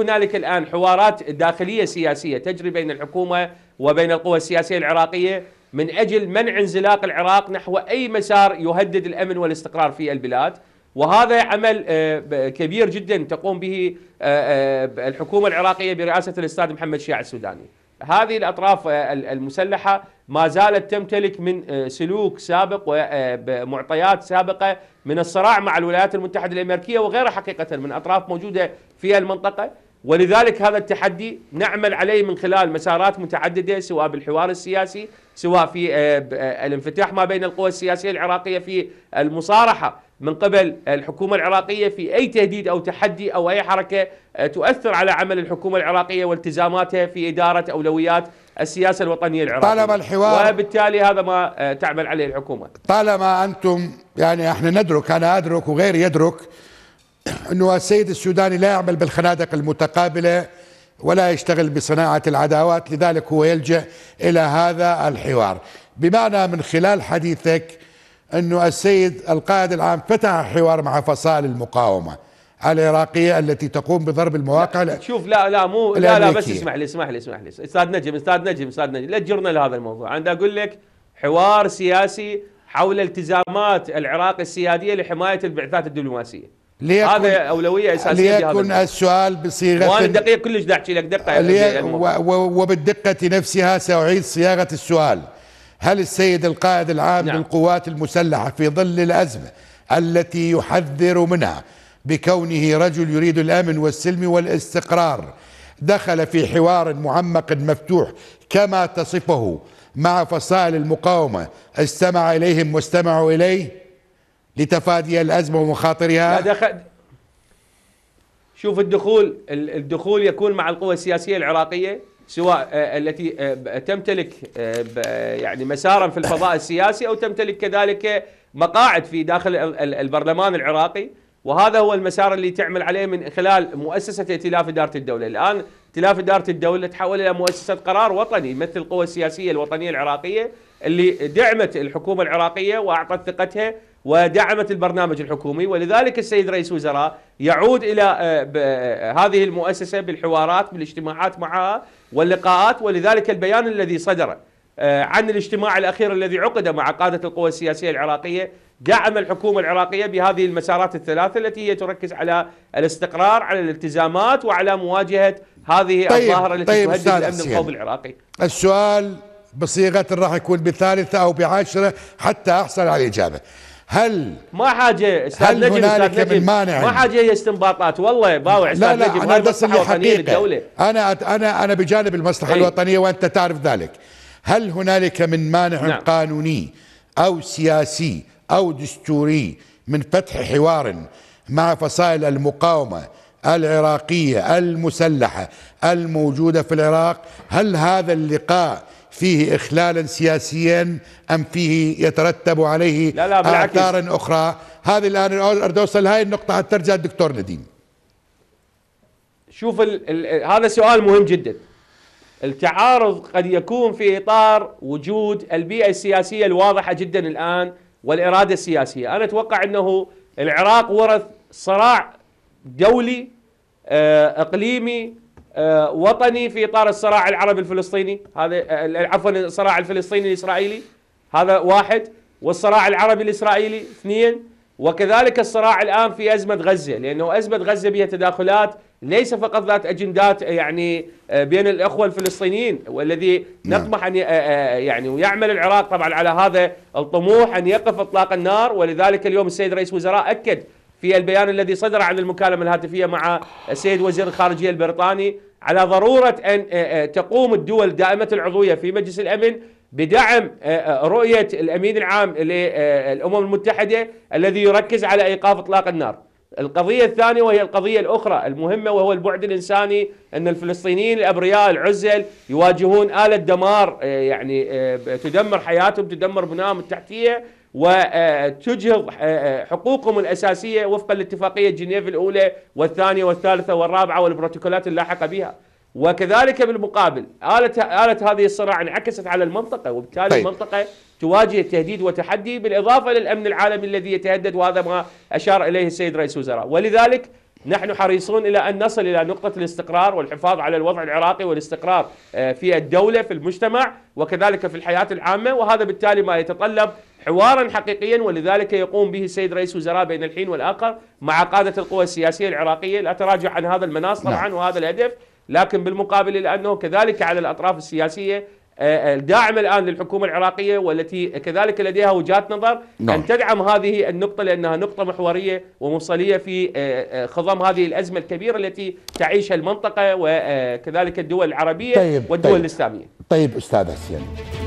هنالك الآن حوارات داخلية سياسية تجري بين الحكومة وبين القوى السياسية العراقية من أجل منع انزلاق العراق نحو أي مسار يهدد الأمن والاستقرار في البلاد وهذا عمل آه، كبير جدا تقوم به آه، آه، الحكومة العراقية برئاسة الأستاذ محمد شيع السوداني هذه الأطراف المسلحة ما زالت تمتلك من سلوك سابق ومعطيات سابقة من الصراع مع الولايات المتحدة الأمريكية وغيرها حقيقة من أطراف موجودة في المنطقة ولذلك هذا التحدي نعمل عليه من خلال مسارات متعدده سواء بالحوار السياسي سواء في آه، آه، الانفتاح ما بين القوى السياسيه العراقيه في المصارحه من قبل الحكومه العراقيه في اي تهديد او تحدي او اي حركه آه، تؤثر على عمل الحكومه العراقيه والتزاماتها في اداره اولويات السياسه الوطنيه العراقيه طالما الحوار وبالتالي هذا ما تعمل عليه الحكومه طالما انتم يعني احنا ندرك انا ادرك وغيري يدرك أنه السيد السوداني لا يعمل بالخنادق المتقابلة ولا يشتغل بصناعة العداوات لذلك هو يلجأ إلى هذا الحوار بمعنى من خلال حديثك أنه السيد القائد العام فتح حوار مع فصائل المقاومة العراقية التي تقوم بضرب المواقع لا شوف لا لا مو لا لا بس اسمح لي اسمح لي اسمح لي استاذ نجم استاذ نجم استاذ نجم لا تجرنا لهذا الموضوع انا اقول لك حوار سياسي حول التزامات العراق السيادية لحماية البعثات الدبلوماسية ليكن هذا أولوية أساسية ليكن السؤال بصيغة وأنا الدقيقة كلش دا أحكي لك دقة يعني يعني وبالدقة نفسها سأعيد صياغة السؤال هل السيد القائد العام نعم. للقوات المسلحة في ظل الأزمة التي يحذر منها بكونه رجل يريد الأمن والسلم والاستقرار دخل في حوار معمق مفتوح كما تصفه مع فصائل المقاومة استمع إليهم واستمعوا إليه لتفادي الأزمة ومخاطرها لا دخل شوف الدخول الدخول يكون مع القوى السياسية العراقية سواء آه، التي آه، تمتلك آه، يعني مسارا في الفضاء السياسي أو تمتلك كذلك مقاعد في داخل البرلمان العراقي وهذا هو المسار اللي تعمل عليه من خلال مؤسسة ائتلاف إدارة الدولة الآن ائتلاف إدارة الدولة تحول إلى مؤسسة قرار وطني يمثل القوى السياسية الوطنية العراقية اللي دعمت الحكومة العراقية وأعطت ثقتها ودعمت البرنامج الحكومي ولذلك السيد رئيس وزراء يعود الى آه، آه، هذه المؤسسه بالحوارات بالاجتماعات معها واللقاءات ولذلك البيان الذي صدر آه، عن الاجتماع الاخير الذي عقد مع قاده القوى السياسيه العراقيه دعم الحكومه العراقيه بهذه المسارات الثلاثه التي هي تركز على الاستقرار على الالتزامات وعلى مواجهه هذه طيب الظاهره التي طيب تهدد الامن القومي العراقي. السؤال بصيغه راح يكون بثالثه او بعاشره حتى احصل على الاجابه. هل ما حاجه استاذ هل نجم استاذ نجم مانع ما حاجه استنباطات والله باوع استاذ لا لا نجم انا بس الوطنيه للدوله انا انا انا بجانب المصلحه أي. الوطنيه وانت تعرف ذلك هل هنالك من مانع نعم. قانوني او سياسي او دستوري من فتح حوار مع فصائل المقاومه العراقيه المسلحه الموجوده في العراق هل هذا اللقاء فيه إخلالا سياسيا أم فيه يترتب عليه لا لا بالعكس. آثار أخرى هذه الآن أريد أوصل هاي النقطة ترجع الدكتور نديم شوف الـ الـ هذا سؤال مهم جدا التعارض قد يكون في إطار وجود البيئة السياسية الواضحة جدا الآن والإرادة السياسية أنا أتوقع أنه العراق ورث صراع دولي آه، إقليمي آه، وطني في اطار الصراع العربي الفلسطيني هذا آه، عفوا الصراع الفلسطيني الاسرائيلي هذا واحد والصراع العربي الاسرائيلي اثنين وكذلك الصراع الان في ازمه غزه لانه ازمه غزه بها تداخلات ليس فقط ذات اجندات آه، يعني بين الاخوه الفلسطينيين والذي نعم. نطمح ان يعني ويعمل العراق طبعا على هذا الطموح ان يقف اطلاق النار ولذلك اليوم السيد رئيس وزراء اكد في البيان الذي صدر عن المكالمة الهاتفية مع السيد وزير الخارجية البريطاني على ضرورة أن آه، آه، تقوم الدول دائمة العضوية في مجلس الأمن بدعم آه، رؤية الأمين العام للأمم المتحدة الذي يركز على إيقاف إطلاق النار القضية الثانية وهي القضية الأخرى المهمة وهو البعد الإنساني أن الفلسطينيين الأبرياء العزل يواجهون آلة دمار يعني تدمر حياتهم تدمر بناهم التحتية وتجهض آه، آه، حقوقهم الأساسية وفقا لاتفاقية جنيف الأولى والثانية والثالثة والرابعة والبروتوكولات اللاحقة بها وكذلك بالمقابل آلة, آلة هذه الصراع انعكست على المنطقة وبالتالي طيب. المنطقة تواجه تهديد وتحدي بالإضافة للأمن العالمي الذي يتهدد وهذا ما أشار إليه السيد رئيس وزراء ولذلك نحن حريصون إلى أن نصل إلى نقطة الاستقرار والحفاظ على الوضع العراقي والاستقرار آه، في الدولة في المجتمع وكذلك في الحياة العامة وهذا بالتالي ما يتطلب حوارا حقيقيا ولذلك يقوم به السيد رئيس وزراء بين الحين والآخر مع قادة القوى السياسية العراقية لا تراجع عن هذا المناص نعم. طبعا نعم. وهذا الهدف لكن بالمقابل لأنه كذلك على الأطراف السياسية آه، آه، الداعمة الآن للحكومة العراقية والتي كذلك لديها وجهات نظر نعم. أن تدعم هذه النقطة لأنها نقطة محورية ومفصلية في آه، خضم هذه الأزمة الكبيرة التي تعيشها المنطقة وكذلك الدول العربية طيب والدول طيب الإسلامية طيب أستاذ حسين